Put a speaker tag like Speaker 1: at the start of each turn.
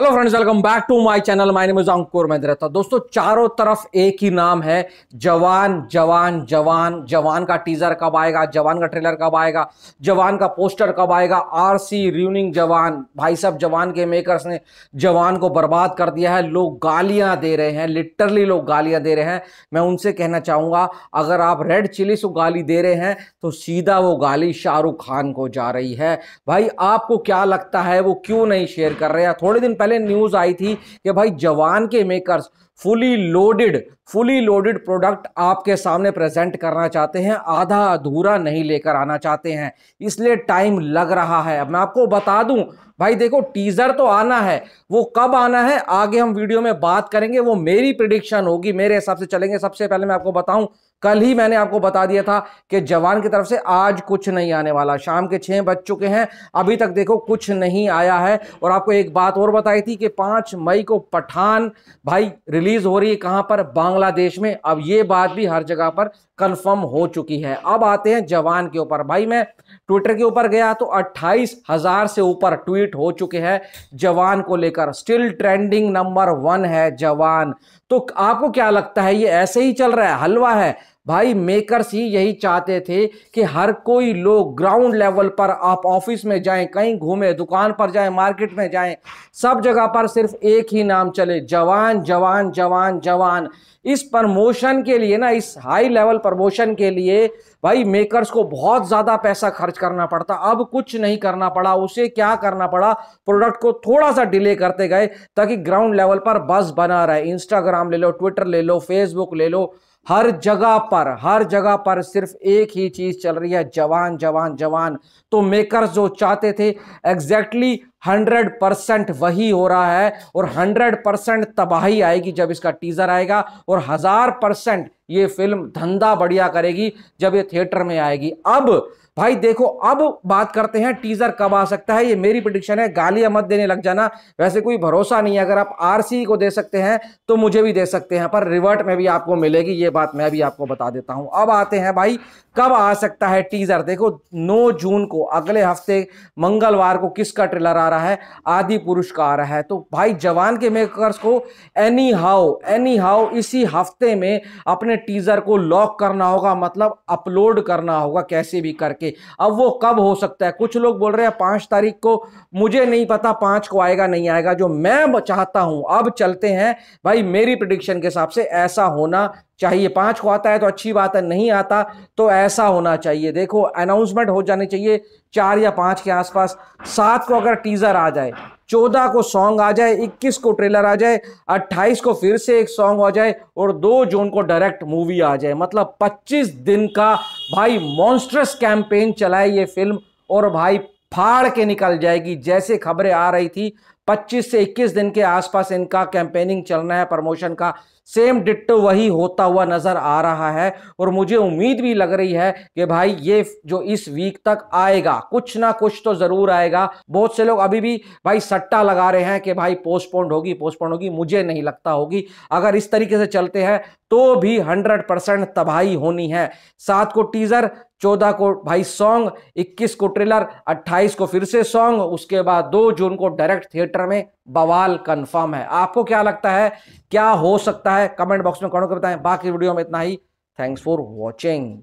Speaker 1: hello friends welcome back to my channel my name is Ankur मैं रहता दोस्तों चारों तरफ एक ही नाम है जवान जवान जवान जवान का टीजर कब आएगा जवान का ट्रेलर कब आएगा जवान का पोस्टर कब आएगा आरसी रियूनिंग जवान भाई साहब जवान के मेकर्स ने जवान को बर्बाद कर दिया है लोग गालियां दे रहे हैं लिटरली लोग गालियां दे रहे हैं मैं उनसे कहना चाहूंगा अगर आप रेड चिलीस को गाली दे रहे हैं तो सीधा वो गाली शाहरुख खान को जा रही है भाई आपको क्या लगता है वो क्यों नहीं शेयर कर रहे हैं थोड़े दिन पहले पहले न्यूज़ आई थी कि भाई जवान के makers fully loaded fully loaded product आपके सामने प्रेजेंट करना चाहते हैं आधा अधूरा नहीं लेकर आना चाहते हैं इसलिए टाइम लग रहा है मैं आपको बता दूं भाई देखो टीज़र तो आना है वो कब आना है आगे हम वीडियो में बात करेंगे वो मेरी प्रिडिक्शन होगी मेरे हिसाब से चलेंगे सबसे पहले मैं आपको बताऊं कल ही मैंने आपको बता दिया था कि जवान की तरफ से आज कुछ नहीं आने वाला शाम के छः बज चुके हैं अभी तक देखो कुछ नहीं आया है और आपको एक बात और बताई थी कि पाँच मई को पठान भाई रिलीज रिलीज हो रही है कहां पर बांग्लादेश में अब ये बात भी हर जगह पर कंफर्म हो चुकी है अब आते हैं जवान के ऊपर भाई मैं ट्विटर के ऊपर गया तो अट्ठाईस हजार से ऊपर ट्वीट हो चुके हैं जवान को लेकर स्टिल ट्रेंडिंग नंबर वन है जवान तो आपको क्या लगता है ये ऐसे ही चल रहा है हलवा है भाई मेकर्स ही यही चाहते थे कि हर कोई लोग ग्राउंड लेवल पर आप ऑफिस में जाएं कहीं घूमें दुकान पर जाएं मार्केट में जाएं सब जगह पर सिर्फ एक ही नाम चले जवान जवान जवान जवान इस प्रमोशन के लिए ना इस हाई लेवल प्रमोशन के लिए भाई मेकर्स को बहुत ज़्यादा पैसा खर्च करना पड़ता अब कुछ नहीं करना पड़ा उसे क्या करना पड़ा प्रोडक्ट को थोड़ा सा डिले करते गए ताकि ग्राउंड लेवल पर बस बना रहे इंस्टाग्राम ले लो ट्विटर ले लो फेसबुक ले लो हर जगह पर हर जगह पर सिर्फ एक ही चीज़ चल रही है जवान जवान जवान तो मेकर्स जो चाहते थे एग्जैक्टली हंड्रेड परसेंट वही हो रहा है और हंड्रेड परसेंट तबाही आएगी जब इसका टीज़र आएगा और हज़ार परसेंट ये फिल्म धंधा बढ़िया करेगी जब ये थिएटर में आएगी अब भाई देखो अब बात करते हैं टीजर कब आ सकता है ये मेरी प्रडिक्शन है गालियां मत देने लग जाना वैसे कोई भरोसा नहीं है अगर आप आरसी को दे सकते हैं तो मुझे भी दे सकते हैं पर रिवर्ट में भी आपको मिलेगी ये बात मैं भी आपको बता देता हूं अब आते हैं भाई कब आ सकता है टीजर देखो 9 जून को अगले हफ्ते मंगलवार को किसका ट्रेलर आ रहा है आदि पुरुष का आ रहा है तो भाई जवान के मेकर्स को एनी हाउ एनी हाउ इसी हफ्ते में अपने टीजर को लॉक करना होगा मतलब अपलोड करना होगा कैसे भी करके थी अब वो कब हो सकता है कुछ लोग बोल रहे हैं पांच तारीख को मुझे नहीं पता पांच को आएगा नहीं आएगा जो मैं चाहता हूं अब चलते हैं भाई मेरी प्रडिक्शन के हिसाब से ऐसा होना चाहिए पांच को आता है तो अच्छी बात है नहीं आता तो ऐसा होना चाहिए देखो अनाउंसमेंट हो जाने चाहिए चार या पांच के आसपास सात को अगर टीज़र आ जाए चौदह को सॉन्ग आ जाए इक्कीस को ट्रेलर आ जाए अट्ठाईस को फिर से एक सॉन्ग आ जाए और दो जून को डायरेक्ट मूवी आ जाए मतलब पच्चीस दिन का भाई मॉन्स्ट्रस कैंपेन चलाए ये फिल्म और भाई फाड़ के निकल जाएगी जैसे खबरें आ रही थी 25 से 21 दिन के आसपास इनका कैंपेनिंग चलना है प्रमोशन का सेम डिट्टो वही होता हुआ नज़र आ रहा है और मुझे उम्मीद भी लग रही है कि भाई ये जो इस वीक तक आएगा कुछ ना कुछ तो ज़रूर आएगा बहुत से लोग अभी भी भाई सट्टा लगा रहे हैं कि भाई पोस्टपोन्ड होगी पोस्टपोन्ड होगी मुझे नहीं लगता होगी अगर इस तरीके से चलते हैं तो भी 100 परसेंट तबाही होनी है सात को टीजर चौदह को भाई सॉन्ग इक्कीस को ट्रेलर अट्ठाईस को फिर से सॉन्ग उसके बाद दो जून को डायरेक्ट थिएटर में बवाल कंफर्म है आपको क्या लगता है क्या हो सकता है कमेंट बॉक्स में कौन को बताएं बाकी वीडियो में इतना ही थैंक्स फॉर वॉचिंग